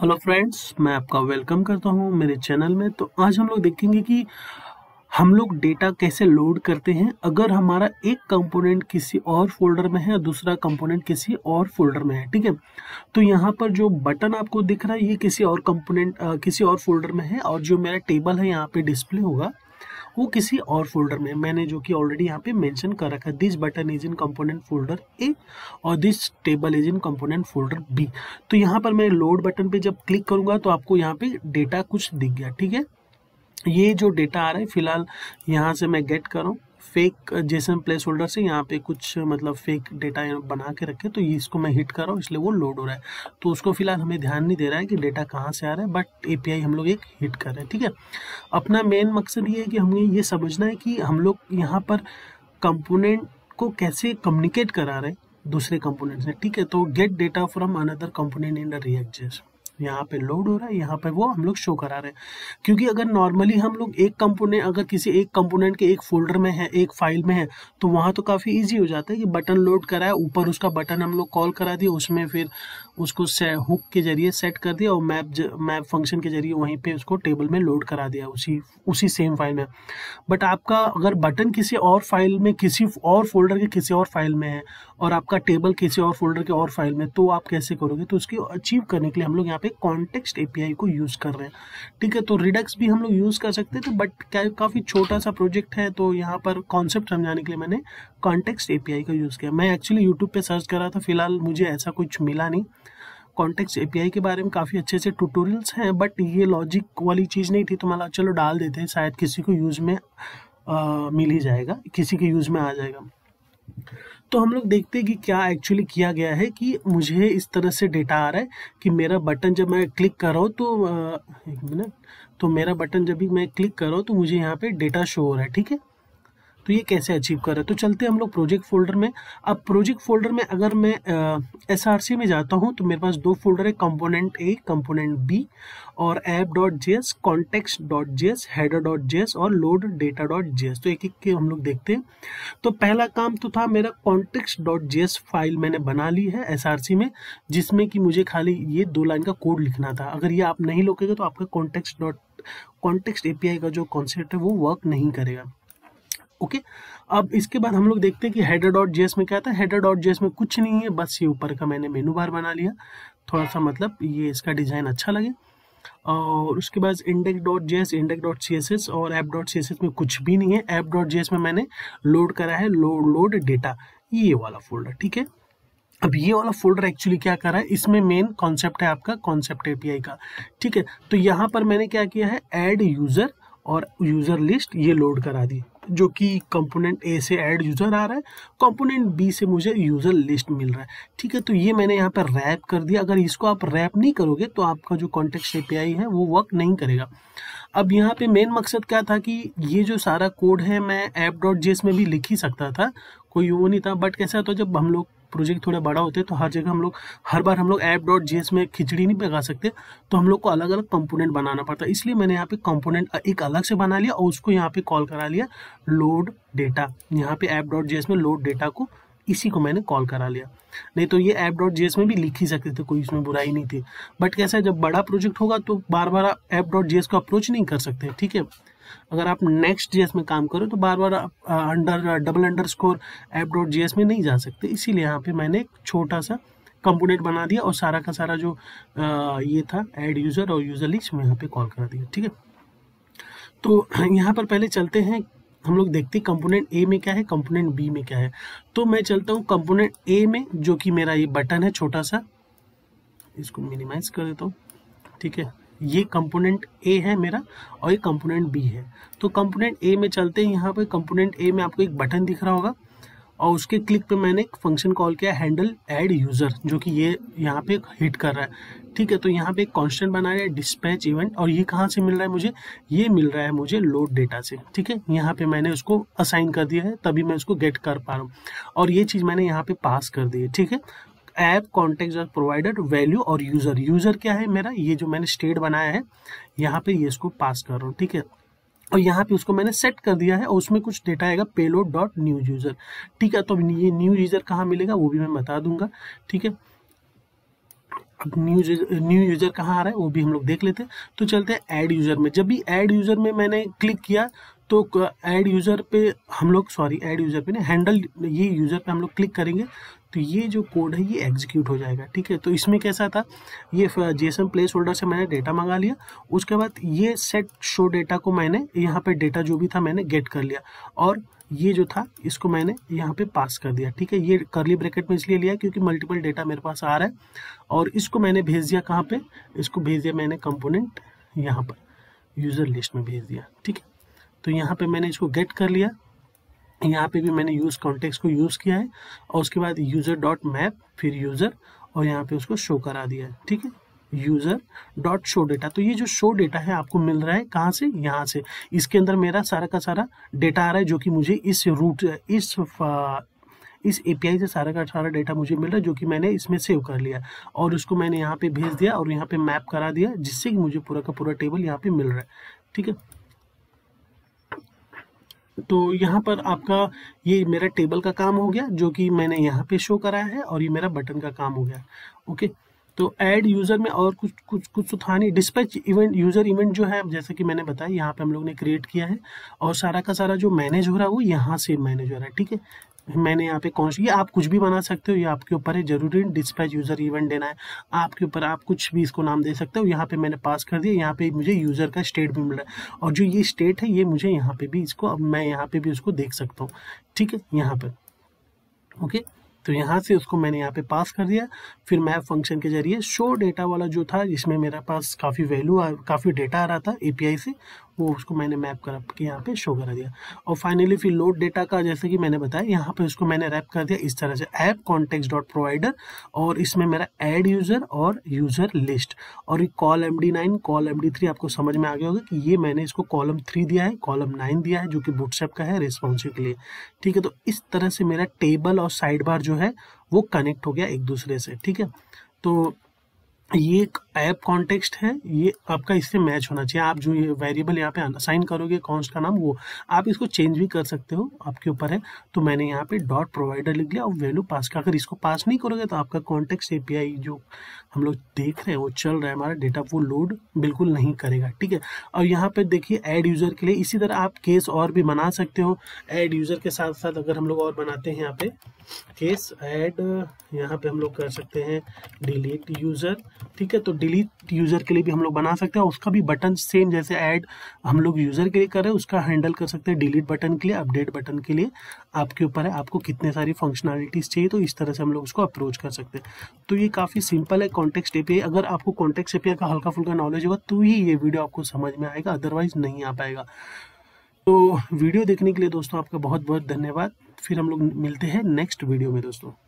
hello friends मैं आपका welcome करता हूं मेरे चैनल में तो आज हम लोग देखेंगे कि हम लोग डेटा कैसे लोड करते हैं अगर हमारा एक कंपोनेंट किसी और फोल्डर में है और दूसरा कंपोनेंट किसी और फोल्डर में है ठीक है तो यहाँ पर जो बटन आपको दिख रहा है ये किसी और कंपोनेंट किसी और फोल्डर में है और जो मेरा टेबल है यहाँ पे डिस्प्ले होगा वो किसी और फोल्डर में मैंने जो कि ऑलरेडी यहाँ पे मेंशन कर रखा है this button is in component folder A और this table is in component folder B तो यहाँ पर मैं लोड बटन पे जब क्लिक करूँगा तो आपको यहाँ पे डेटा कुछ दिख गया ठीक है ये जो डेटा आ रहा है फिलहाल यहाँ से मैं गेट कर रहा हूँ फेक जेसन प्लेस होल्डर से यहाँ पे कुछ uh, मतलब फेक डेटा बना के रखे तो इसको मैं हिट कर रहा हूँ इसलिए वो लोड हो रहा है तो उसको फिलहाल हमें ध्यान नहीं दे रहा है कि डेटा कहाँ से आ रहा है बट ए हम लोग एक हिट कर रहे हैं ठीक है अपना मेन मकसद ये है कि हमें ये समझना है कि हम लोग यहाँ पर कंपोनेंट को कैसे कम्युनिकेट करा रहे हैं दूसरे कंपोनेंट से ठीक है तो get data from another component in the React यहाँ पे लोड हो रहा है यहाँ पे वो हम लोग शो करा रहे हैं क्योंकि अगर नॉर्मली हम लोग एक कंपोनेंट अगर किसी एक कंपोनेंट के एक फोल्डर में है एक फाइल में है तो वहाँ तो काफ़ी ईजी हो जाता है कि बटन लोड कराया ऊपर उसका बटन हम लोग कॉल करा दिए उसमें फिर उसको हुक के जरिए सेट कर दिया और मैप मैप फंक्शन के जरिए वहीं पर उसको टेबल में लोड करा दिया उसी उसी सेम फाइल में बट आपका अगर बटन किसी और फाइल में किसी और फोल्डर के किसी और फाइल में है और आपका टेबल किसी और फोल्डर के और फाइल में तो आप कैसे करोगे तो उसकी अचीव करने के लिए हम लोग यहाँ पे कॉन्टेक्स्ट एपीआई को यूज़ कर रहे हैं ठीक है तो रिडक्स भी हम लोग यूज़ कर सकते थे बट क्या काफ़ी छोटा सा प्रोजेक्ट है तो यहाँ पर कॉन्सेप्ट समझाने के लिए मैंने कॉन्टेक्स्ट एपीआई का यूज़ किया मैं एक्चुअली यूट्यूब पे सर्च कर रहा था फिलहाल मुझे ऐसा कुछ मिला नहीं कॉन्टेक्स्ट एपीआई के बारे में काफ़ी अच्छे अच्छे ट्यूटोरियल्स हैं बट ये लॉजिक वाली चीज़ नहीं थी तो मतलब चलो डाल देते हैं शायद किसी को यूज़ में मिल ही जाएगा किसी के यूज़ में आ जाएगा तो हम लोग देखते हैं कि क्या एक्चुअली किया गया है कि मुझे इस तरह से डेटा आ रहा है कि मेरा बटन जब मैं क्लिक कर रहा हूँ तो एक मिनट तो मेरा बटन जब भी मैं क्लिक कर रहा हूँ तो मुझे यहाँ पे डेटा शो हो रहा है ठीक है तो ये कैसे अचीव कर रहे हैं तो चलते हम लोग प्रोजेक्ट फोल्डर में अब प्रोजेक्ट फोल्डर में अगर मैं एस आर सी में जाता हूँ तो मेरे पास दो फोल्डर है कंपोनेंट ए कंपोनेंट बी और app dot J S context dot J S header dot J S और load data dot J S तो एक एक के हम लोग देखते हैं तो पहला काम तो था मेरा context dot J S file मैंने बना ली है एस आर सी में जिसमें कि मुझे खाली ये दो लाइन का कोड लिखना था अगर ये आप नहीं लोकेगा तो आपका कॉन्टेक्स डॉट कॉन्टेक्स्ट एपीआई का जो कॉन्सेप्ट है वो वर्क नहीं करेगा ओके अब इसके बाद हम लोग देखते हैं कि हेडर डॉट जेस में क्या था हेडर डॉट जेस में कुछ नहीं है बस ये ऊपर का मैंने मेनू बार बना लिया थोड़ा सा मतलब ये इसका डिज़ाइन अच्छा लगे और उसके बाद index dot J S index dot C S S और app dot C S S में कुछ भी नहीं है ऐप डॉट जे एस में मैंने लोड करा है लोड लोड डेटा ये वाला फोल्डर ठीक है अब ये वाला फोल्डर एक्चुअली क्या कर रहा है इसमें मेन कॉन्सेप्ट है आपका कॉन्सेप्ट एपीआई का ठीक है तो यहाँ पर मैंने क्या किया है एड यूज़र और यूज़र लिस्ट ये लोड करा दी जो कि कंपोनेंट ए से ऐड यूज़र आ रहा है कंपोनेंट बी से मुझे यूज़र लिस्ट मिल रहा है ठीक है तो ये मैंने यहाँ पर रैप कर दिया अगर इसको आप रैप नहीं करोगे तो आपका जो कॉन्टेक्ट ए है वो वर्क नहीं करेगा अब यहाँ पे मेन मकसद क्या था कि ये जो सारा कोड है मैं ऐप डॉट जेस में भी लिख ही सकता था कोई वो नहीं था बट कैसा तो जब हम लोग प्रोजेक्ट थोड़ा बड़ा होता है तो हर जगह हम लोग हर बार हम लोग ऐप डॉट जी में खिचड़ी नहीं पका सकते तो हम लोग को अलग अलग कंपोनेंट बनाना पड़ता है इसलिए मैंने यहाँ पे कंपोनेंट एक अलग से बना लिया और उसको यहाँ पे कॉल करा लिया लोड डेटा यहाँ पे ऐप डॉट जी में लोड डेटा को इसी को मैंने कॉल करा लिया नहीं तो ये ऐप डॉट जी में भी लिख ही सकते थे कोई इसमें बुराई नहीं थी बट कैसा है जब बड़ा प्रोजेक्ट होगा तो बार बार ऐप डॉट जी को अप्रोच नहीं कर सकते ठीक है अगर आप नेक्स्ट जीएस में काम करो तो बार बार आप under double underscore app dot G में नहीं जा सकते इसीलिए यहाँ पे मैंने एक छोटा सा कंपोनेंट बना दिया और सारा का सारा जो आ, ये था एड यूज़र और यूज़र लिस्ट में यहाँ पे कॉल करा दिया ठीक है तो यहाँ पर पहले चलते हैं हम लोग देखते हैं कंपोनेंट ए में क्या है कंपोनेंट बी में क्या है तो मैं चलता हूँ कंपोनेंट ए में जो कि मेरा ये बटन है छोटा सा इसको मिनिमाइज कर देता हूँ ठीक है ये कंपोनेंट ए है मेरा और ये कंपोनेंट बी है तो कंपोनेंट ए में चलते हैं यहाँ पे कंपोनेंट ए में आपको एक बटन दिख रहा होगा और उसके क्लिक पे मैंने एक फंक्शन कॉल किया हैंडल एड यूज़र जो कि ये यहाँ पे हिट कर रहा है ठीक है तो यहाँ पे एक कॉन्स्टेंट बना रहा है डिस्पैच इवेंट और ये कहाँ से मिल रहा है मुझे ये मिल रहा है मुझे लोड डेटा से ठीक है यहाँ पे मैंने उसको असाइन कर दिया है तभी मैं उसको गेट कर पा रहा हूँ और ये चीज़ मैंने यहाँ पे पास कर दी है ठीक है app context are provided value और यूज़र यूज़र क्या है मेरा ये जो मैंने स्टेट बनाया है यहाँ पे ये इसको पास कर रहा हूँ ठीक है और यहाँ पे उसको मैंने सेट कर दिया है और उसमें कुछ डेटा आएगा पेलोड डॉट न्यूज यूज़र ठीक है तो ये न्यूज यूज़र कहाँ मिलेगा वो भी मैं बता दूंगा ठीक है अब न्यूज न्यू यूज़र कहाँ आ रहा है वो भी हम लोग देख लेते हैं तो चलते हैं ऐड यूज़र में जब भी ऐड यूज़र में मैंने क्लिक किया तो ऐड यूज़र पे हम लोग सॉरी ऐड यूज़र पे ना हैंडल ये यूज़र पे हम लोग क्लिक करेंगे तो ये जो कोड है ये एग्जीक्यूट हो जाएगा ठीक है तो इसमें कैसा था ये जेसन प्लेस होल्डर से मैंने डेटा मंगा लिया उसके बाद ये सेट शो डेटा को मैंने यहाँ पे डेटा जो भी था मैंने गेट कर लिया और ये जो था इसको मैंने यहाँ पे पास कर दिया ठीक है ये करली ब्रैकेट में इसलिए लिया क्योंकि मल्टीपल डेटा मेरे पास आ रहा है और इसको मैंने भेज दिया कहाँ पर इसको भेज दिया मैंने कंपोनेंट यहाँ पर यूज़र लिस्ट में भेज दिया ठीक है तो यहाँ पर मैंने इसको गेट कर लिया यहाँ पे भी मैंने यूज़ कॉन्टेक्स को यूज़ किया है और उसके बाद यूज़र डॉट मैप फिर यूज़र और यहाँ पे उसको शो करा दिया है ठीक है यूज़र डॉट शो डेटा तो ये जो शो डेटा है आपको मिल रहा है कहाँ से यहाँ से इसके अंदर मेरा सारा का सारा डेटा आ रहा है जो कि मुझे इस रूट इस इस ए से सारा का सारा डेटा मुझे मिल रहा है जो कि मैंने इसमें सेव कर लिया और उसको मैंने यहाँ पे भेज दिया और यहाँ पे मैप करा दिया जिससे कि मुझे पूरा का पूरा टेबल यहाँ पे मिल रहा है ठीक है तो यहाँ पर आपका ये मेरा टेबल का काम हो गया जो कि मैंने यहाँ पे शो कराया है और ये मेरा बटन का काम हो गया ओके तो ऐड यूज़र में और कुछ कुछ कुछ तो था नहीं डिस्पैच इवेंट यूज़र इवेंट जो है जैसे कि मैंने बताया यहाँ पे हम लोग ने क्रिएट किया है और सारा का सारा जो मैनेज हो रहा है वो यहाँ से मैनेज हो रहा है ठीक है मैंने यहाँ पे कौन ये आप कुछ भी बना सकते हो ये आपके ऊपर है जरूरी डिस्पैच यूज़र इवेंट देना है आपके ऊपर आप कुछ भी इसको नाम दे सकते हो यहाँ पे मैंने पास कर दिया यहाँ पे मुझे यूज़र का स्टेट भी मिल रहा है और जो ये स्टेट है ये मुझे यहाँ पे भी इसको अब मैं यहाँ पे भी उसको देख सकता हूँ ठीक है यहाँ पर ओके तो यहाँ से उसको मैंने यहाँ पे पास कर दिया फिर मैं फंक्शन के जरिए शो डेटा वाला जो था जिसमें मेरे पास काफ़ी वैल्यू काफ़ी डेटा आ रहा था एपीआई से वो उसको मैंने मैप कर के यहाँ पे शो करा दिया और फाइनली फिर लोड डेटा का जैसे कि मैंने बताया यहाँ पे उसको मैंने रैप कर दिया इस तरह से ऐप कॉन्टेक्स डॉट प्रोवाइडर और इसमें मेरा एड यूज़र और यूज़र लिस्ट और ये call M D nine call M D three आपको समझ में आ गया होगा कि ये मैंने इसको कॉलम थ्री दिया है कॉलम नाइन दिया है जो कि बुटसेप का है रिस्पॉन्सिव के लिए ठीक है तो इस तरह से मेरा टेबल और साइड बार जो है वो कनेक्ट हो गया एक दूसरे से ठीक है तो ये एक ऐप कॉन्टेक्स्ट है ये आपका इससे मैच होना चाहिए आप जो ये वेरिएबल यहाँ पे असाइन करोगे कॉन्स्ट का नाम वो आप इसको चेंज भी कर सकते हो आपके ऊपर है तो मैंने यहाँ पे डॉट प्रोवाइडर लिख लिया और वैल्यू पास का अगर इसको पास नहीं करोगे तो आपका कॉन्टेक्स्ट ए जो हम लोग देख रहे हैं वो चल रहा है हमारा डेटा वो लोड बिल्कुल नहीं करेगा ठीक है और यहाँ पर देखिए एड यूज़र के लिए इसी तरह आप केस और भी बना सकते हो एड यूज़र के साथ साथ अगर हम लोग और बनाते हैं यहाँ पे केस एड यहाँ पर हम लोग कर सकते हैं डिलीट यूज़र ठीक है तो डिलीट यूज़र के लिए भी हम लोग बना सकते हैं उसका भी बटन सेम जैसे ऐड हम लोग यूज़र के लिए कर रहे हैं उसका हैंडल कर सकते हैं डिलीट बटन के लिए अपडेट बटन के लिए आपके ऊपर है आपको कितने सारी फंक्शनलिटीज चाहिए तो इस तरह से हम लोग उसको अप्रोच कर सकते हैं तो ये काफ़ी सिंपल है कॉन्टेक्ट ए अगर आपको कॉन्टेक्ट ए का हल्का फुल्का नॉलेज होगा तो ही ये वीडियो आपको समझ में आएगा अदरवाइज नहीं आ पाएगा तो वीडियो देखने के लिए दोस्तों आपका बहुत बहुत धन्यवाद फिर हम लोग मिलते हैं नेक्स्ट वीडियो में दोस्तों